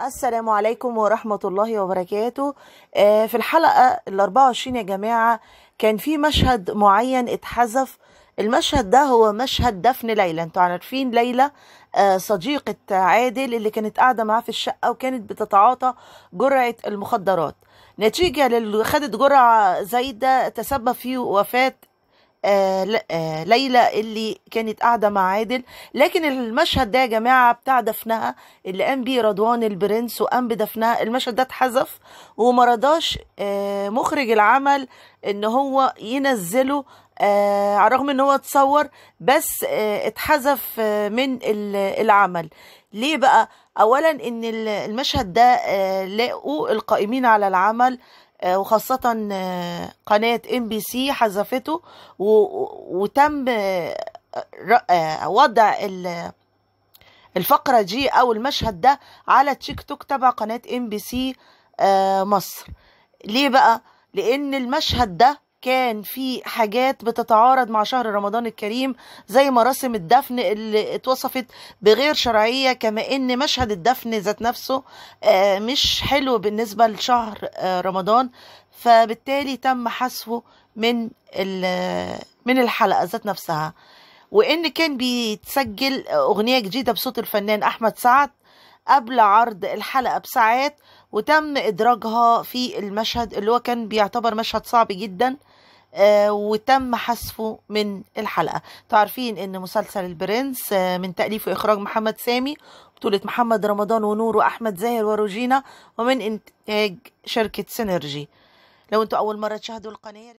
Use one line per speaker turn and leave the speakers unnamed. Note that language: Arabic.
السلام عليكم ورحمة الله وبركاته آه، في الحلقة ال 24 يا جماعة كان في مشهد معين اتحذف المشهد ده هو مشهد دفن ليلى انتوا عارفين ليلى آه، صديقة عادل اللي كانت قاعدة معاه في الشقة وكانت بتتعاطى جرعة المخدرات نتيجة خدت جرعة زايدة تسبب في وفاة آه، آه، ليلى اللي كانت قاعدة مع عادل لكن المشهد ده يا جماعة بتاع دفنها اللي قام بيه رضوان البرنس وقام بدفنها المشهد ده اتحذف وما رضاش آه، مخرج العمل ان هو ينزله على الرغم ان هو اتصور بس اتحذف من العمل ليه بقى اولا ان المشهد ده لقوا القائمين على العمل آه، وخاصة آه، قناة ام بي سي حذفته وتم آه، وضع الفقرة دي او المشهد ده على تيك توك تبع قناة ام بي سي مصر ليه بقى لان المشهد ده كان في حاجات بتتعارض مع شهر رمضان الكريم زي مراسم الدفن اللي اتوصفت بغير شرعية كما ان مشهد الدفن ذات نفسه آه، مش حلو بالنسبة لشهر آه، رمضان فبالتالي تم حذفه من من الحلقة ذات نفسها وان كان بيتسجل اغنية جديدة بصوت الفنان احمد سعد قبل عرض الحلقة بساعات وتم إدراجها في المشهد اللي هو كان بيعتبر مشهد صعب جدا آه، وتم حذفه من الحلقة تعرفين ان مسلسل البرنس آه، من تأليف وإخراج محمد سامي بطولة محمد رمضان ونور وأحمد زاهر وروجينا ومن إنتاج شركة سينرجي لو انتوا أول مرة تشاهدوا القناة